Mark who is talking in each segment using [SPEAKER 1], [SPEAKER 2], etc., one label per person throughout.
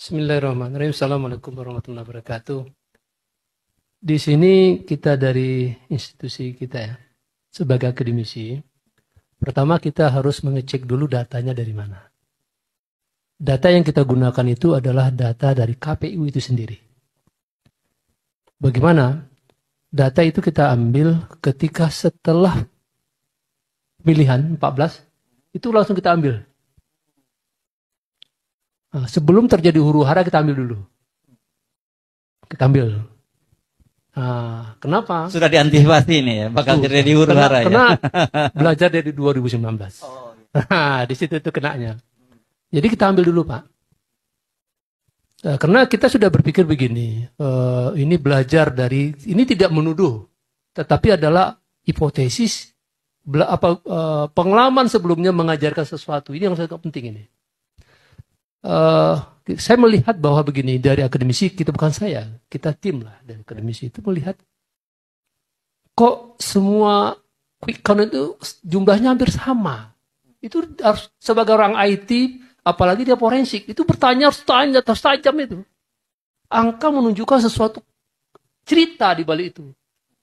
[SPEAKER 1] Bismillahirrahmanirrahim. Assalamualaikum warahmatullahi wabarakatuh. Di sini kita dari institusi kita ya, sebagai akademisi, pertama kita harus mengecek dulu datanya dari mana. Data yang kita gunakan itu adalah data dari KPU itu sendiri. Bagaimana? Data itu kita ambil ketika setelah pilihan 14, itu langsung kita ambil Eh, sebelum terjadi huru hara kita ambil dulu. Kita ambil.
[SPEAKER 2] Nah, kenapa? Sudah diantisipasi ini ya, bakal Tuh, terjadi huru hara kena, ya. Kena belajar dari
[SPEAKER 1] 2019. Oh, di situ itu kenanya. Jadi kita ambil dulu Pak. Nah, karena kita sudah berpikir begini, uh, ini belajar dari, ini tidak menuduh, tetapi adalah hipotesis, apa, uh, pengalaman sebelumnya mengajarkan sesuatu. Ini yang sangat penting ini. Eh, saya melihat bahwa begini dari akademisi kita bukan saya, kita tim lah dari akademisi itu melihat kok semua quick count itu jumlahnya hampir sama. Itu harus sebagai orang IT, apalagi dia forensik, itu bertanya harus tanya terus tajam itu. Angka menunjukkan sesuatu cerita di balik itu.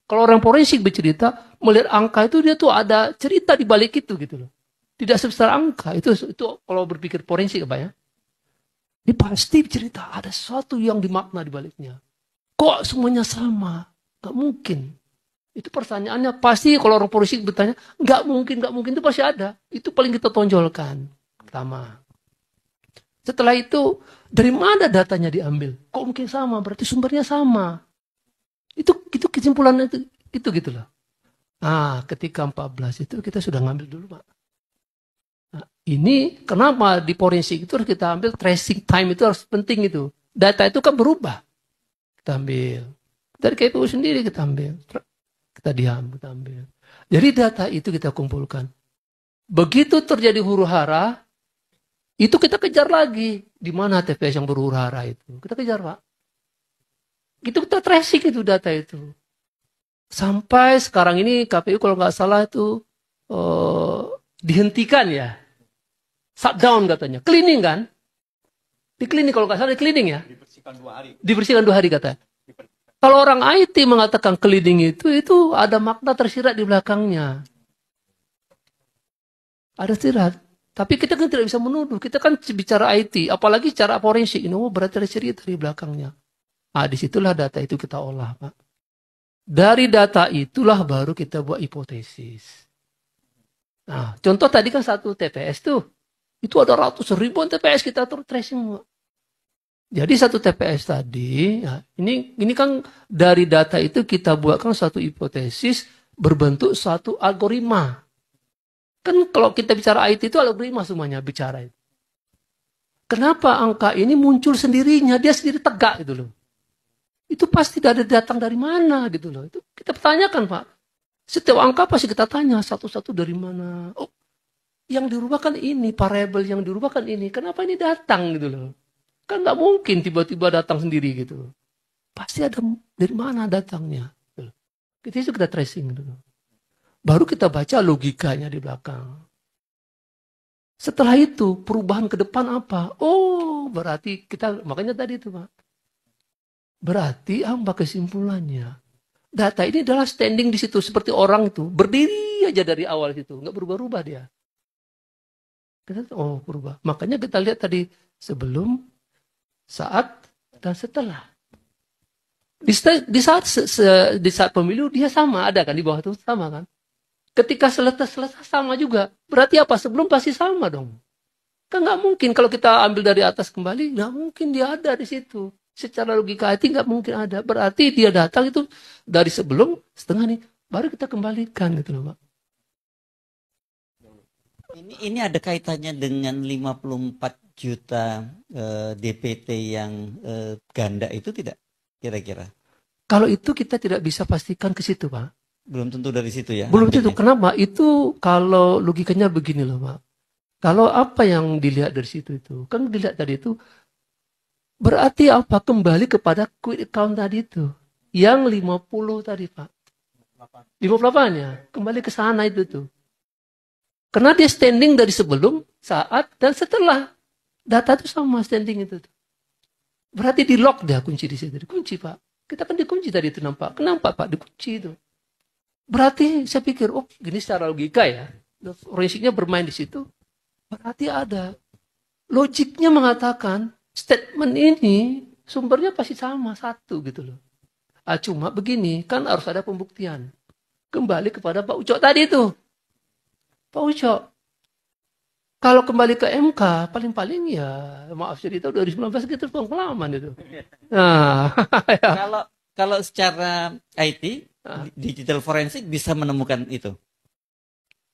[SPEAKER 1] Kalau orang forensik bercerita, melihat angka itu dia tuh ada cerita di balik itu gitu loh. Tidak sebesar angka. Itu itu kalau berpikir forensik apa ya? Ini pasti cerita ada sesuatu yang dimakna di baliknya. Kok semuanya sama? Gak mungkin. Itu pertanyaannya pasti kalau orang polisi bertanya, Gak mungkin, gak mungkin itu pasti ada. Itu paling kita tonjolkan pertama. Setelah itu dari mana datanya diambil? Kok mungkin sama? Berarti sumbernya sama. Itu itu kesimpulannya itu itu gitulah. Ah, ketika 14 itu kita sudah ngambil dulu, Pak. Nah, ini kenapa di forensik itu harus kita ambil tracing time itu harus penting itu. Data itu kan berubah. Kita ambil. Dari KPU sendiri kita ambil. Kita diam, kita ambil. Jadi data itu kita kumpulkan. Begitu terjadi huru hara, itu kita kejar lagi. Di mana TPS yang berhuru hara itu? Kita kejar, Pak. Itu kita tracing itu data itu. Sampai sekarang ini KPU kalau nggak salah itu oh, dihentikan ya. Shutdown katanya. Cleaning kan? Di cleaning kalau nggak salah di cleaning ya. Dibersihkan dua hari. Dibersihkan dua hari kata. Kalau orang IT mengatakan cleaning itu, itu ada makna tersirat di belakangnya. Ada sirat. Tapi kita kan tidak bisa menuduh. Kita kan bicara IT, apalagi cara forensik. Ini oh, berarti ada cerita di belakangnya. Ah, disitulah data itu kita olah, Pak. Dari data itulah baru kita buat hipotesis. Nah, contoh tadi kan satu TPS tuh. Itu ada ratus ribuan TPS kita atur tracing. Jadi satu TPS tadi, ya, ini ini kan dari data itu kita buatkan satu hipotesis berbentuk satu algoritma. Kan kalau kita bicara IT itu algoritma semuanya bicara itu. Kenapa angka ini muncul sendirinya, dia sendiri tegak gitu loh. Itu pasti dari datang dari mana gitu loh. Itu kita pertanyakan Pak setiap angka pasti kita tanya satu-satu dari mana. Oh, yang dirubah kan ini, parabel yang dirubah kan ini. Kenapa ini datang gitu loh. Kan nggak mungkin tiba-tiba datang sendiri gitu. Pasti ada dari mana datangnya. Gitu itu kita tracing gitu loh. Baru kita baca logikanya di belakang. Setelah itu perubahan ke depan apa? Oh berarti kita makanya tadi itu Pak. Berarti apa kesimpulannya? data ini adalah standing di situ seperti orang itu berdiri aja dari awal situ nggak berubah-ubah dia kita oh berubah makanya kita lihat tadi sebelum saat dan setelah di, di saat di saat pemilu dia sama ada kan di bawah itu sama kan ketika selesai-selesai sama juga berarti apa sebelum pasti sama dong kan nggak mungkin kalau kita ambil dari atas kembali nggak mungkin dia ada di situ Secara logika hati nggak mungkin ada. Berarti dia datang itu dari sebelum setengah nih, baru kita kembalikan gitu loh Pak.
[SPEAKER 2] Ini, ini ada kaitannya dengan 54 juta eh, DPT yang eh, ganda itu tidak kira-kira?
[SPEAKER 1] Kalau itu kita tidak bisa pastikan ke situ Pak.
[SPEAKER 2] Belum tentu dari situ ya? Belum
[SPEAKER 1] tentu. Kenapa? Itu kalau logikanya begini loh Pak. Kalau apa yang dilihat dari situ itu, kan dilihat tadi itu Berarti apa? Kembali kepada quick account tadi itu. Yang 50 tadi Pak. 58 ya. Kembali ke sana itu tuh. Karena dia standing dari sebelum, saat, dan setelah. Data itu sama standing itu. Tuh. Berarti di lock dah kunci di situ. Dikunci Pak. Kita kan dikunci tadi itu nampak. Kenapa Pak? Dikunci itu. Berarti saya pikir, oh gini secara logika ya. Forensiknya bermain di situ. Berarti ada. Logiknya mengatakan statement ini sumbernya pasti sama satu gitu loh. Ah, cuma begini, kan harus ada pembuktian. Kembali kepada Pak Ucok tadi itu. Pak Ucok, kalau kembali ke MK, paling-paling ya, maaf cerita
[SPEAKER 2] 2019 gitu pengalaman itu.
[SPEAKER 1] Nah,
[SPEAKER 2] ya. kalau kalau secara IT, ah. digital forensik bisa menemukan itu.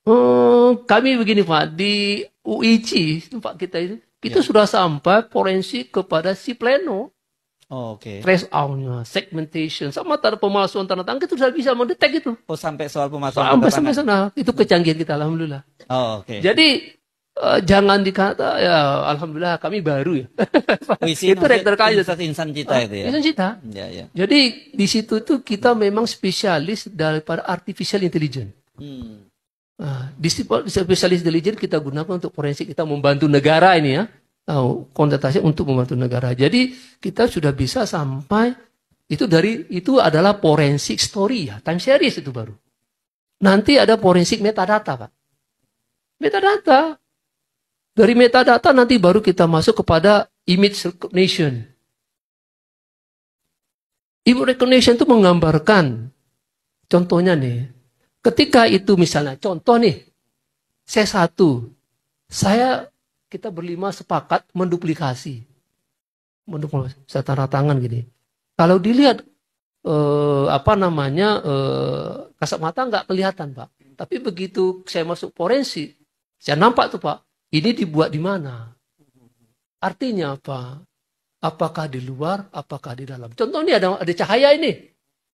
[SPEAKER 2] Hmm, kami begini Pak, di UIC tempat kita itu, itu ya. sudah sampai forensik
[SPEAKER 1] kepada si pleno.
[SPEAKER 2] Oh, Oke. Okay. Trace
[SPEAKER 1] out segmentation, sama tanda pemalsuan tanda tangan itu sudah bisa mendetek itu. Oh sampai soal pemalsuan sampai sampai sana itu kecanggihan kita alhamdulillah. Oh oke. Okay. Jadi uh, jangan dikata ya alhamdulillah kami baru ya.
[SPEAKER 2] Wisi, oh, itu rektor kaya insan, insan cita ah, itu ya. Insan cita.
[SPEAKER 1] Ya, ya. Jadi di situ itu kita memang spesialis daripada artificial intelligence. Hmm. Ah, spesialis intelijen kita gunakan untuk forensik kita membantu negara ini ya. Tahu kontestasi untuk membantu negara. Jadi kita sudah bisa sampai itu dari itu adalah forensik story ya, time series itu baru. Nanti ada forensik metadata, Pak. Metadata. Dari metadata nanti baru kita masuk kepada image recognition. Image recognition itu menggambarkan contohnya nih Ketika itu misalnya, contoh nih, C1, saya kita berlima sepakat menduplikasi. Menduplikasi, saya tanda tangan gini. Kalau dilihat, eh, apa namanya, eh, kasat mata nggak kelihatan Pak. Tapi begitu saya masuk forensik, saya nampak tuh Pak, ini dibuat di mana? Artinya apa? Apakah di luar, apakah di dalam? Contoh ini ada, ada cahaya ini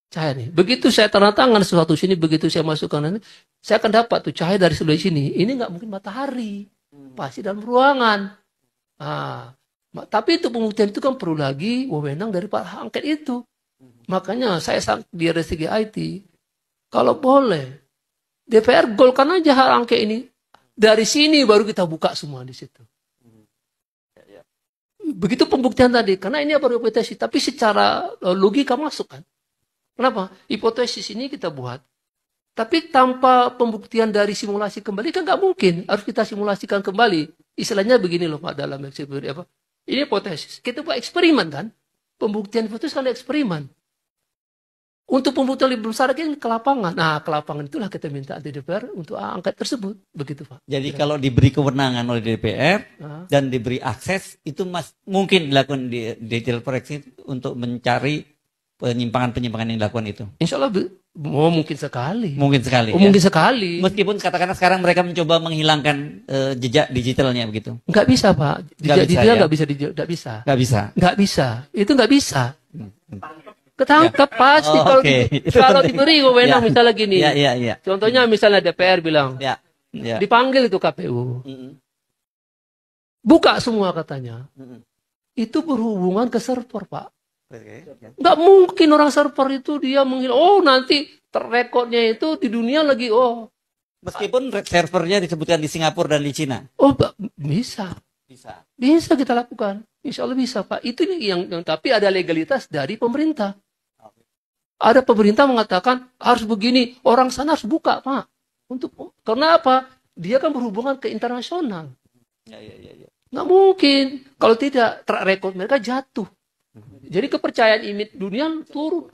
[SPEAKER 1] cahaya nih. Begitu saya tanda tangan sesuatu sini, begitu saya masukkan ini, saya akan dapat tuh cahaya dari sebelah sini. Ini nggak mungkin matahari, hmm. pasti dalam ruangan. Ah, tapi itu pembuktian itu kan perlu lagi wewenang dari pak angket itu. Hmm. Makanya saya di RSG IT, kalau boleh DPR golkan aja hal angket ini. Dari sini baru kita buka semua di situ. Hmm. Ya, ya. Begitu pembuktian tadi, karena ini apa reputasi, tapi secara eh, logika masuk kan. Kenapa? Hipotesis ini kita buat. Tapi tanpa pembuktian dari simulasi kembali kan nggak mungkin. Harus kita simulasikan kembali. Istilahnya begini loh Pak dalam eksperimen apa? Ini hipotesis. Kita buat eksperimen kan? Pembuktian hipotesis kan eksperimen. Untuk pembuktian lebih besar lagi ke lapangan. Nah, ke lapangan itulah kita minta di DPR untuk angket tersebut,
[SPEAKER 2] begitu Pak. Jadi Kira. kalau diberi kewenangan oleh DPR ah. dan diberi akses itu mas, mungkin dilakukan di detail proyeksi untuk mencari penyimpangan-penyimpangan yang dilakukan itu? Insya Allah oh, mungkin sekali. Mungkin sekali. Oh, ya? Mungkin sekali. Meskipun katakanlah sekarang mereka mencoba menghilangkan uh, jejak digitalnya begitu.
[SPEAKER 1] Enggak bisa pak. Jejak gak digital enggak ya? bisa
[SPEAKER 2] tidak bisa. Enggak bisa.
[SPEAKER 1] bisa. Itu enggak bisa. Hmm, hmm. Ketangkep ya. pasti oh, kalau okay. kalau diberi wewenang ya. misalnya gini. Ya, ya, ya. Contohnya misalnya DPR bilang. Ya. Ya. Dipanggil itu KPU. Hmm. Buka semua katanya. Itu berhubungan ke server pak.
[SPEAKER 2] Nggak
[SPEAKER 1] mungkin orang server itu dia menghilang. Oh nanti terrekodnya itu di dunia lagi. Oh
[SPEAKER 2] meskipun servernya disebutkan di Singapura dan di Cina.
[SPEAKER 1] Oh bisa. Bisa. Bisa kita lakukan. Insya Allah bisa Pak. Itu yang, yang tapi ada legalitas dari pemerintah. Ada pemerintah mengatakan harus begini, orang sana harus buka Pak. Untuk karena apa? Dia kan berhubungan ke internasional. Ya, ya, ya, ya. Nggak mungkin. Kalau tidak, track record mereka jatuh. Mhm. Jadi kepercayaan ini dunia turun.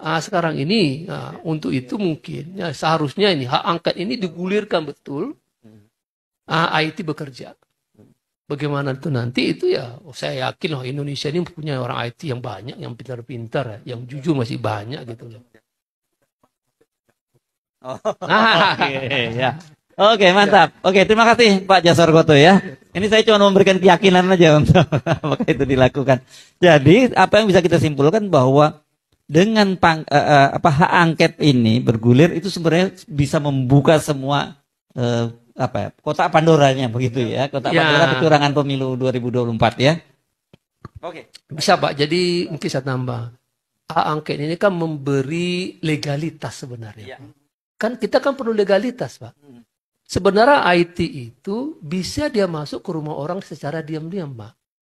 [SPEAKER 1] Nah, sekarang ini nah, untuk itu mungkin ya, seharusnya ini hak angket ini digulirkan betul. Nah, mhm. IT bekerja. Bagaimana itu nanti itu ya oh, saya yakin loh Indonesia ini punya orang IT yang banyak, yang pintar-pintar, ya, yang jujur masih
[SPEAKER 2] banyak gitu loh. Oh, nah. okay, ya. Oke, okay, mantap. Ya. Oke, okay, terima kasih Pak Jasar Goto ya. Ini saya cuma memberikan keyakinan aja untuk maka itu dilakukan. Jadi, apa yang bisa kita simpulkan bahwa dengan pang, uh, uh, apa hak angket ini bergulir itu sebenarnya bisa membuka semua uh, apa ya, kotak pandoranya begitu ya kotak ya. pandora kecurangan pemilu 2024 ya
[SPEAKER 1] oke okay. bisa pak jadi mungkin saya tambah hak angket ini kan memberi legalitas sebenarnya ya. kan kita kan perlu legalitas pak hmm. Sebenarnya IT itu bisa dia masuk ke rumah orang secara diam-diam, Pak.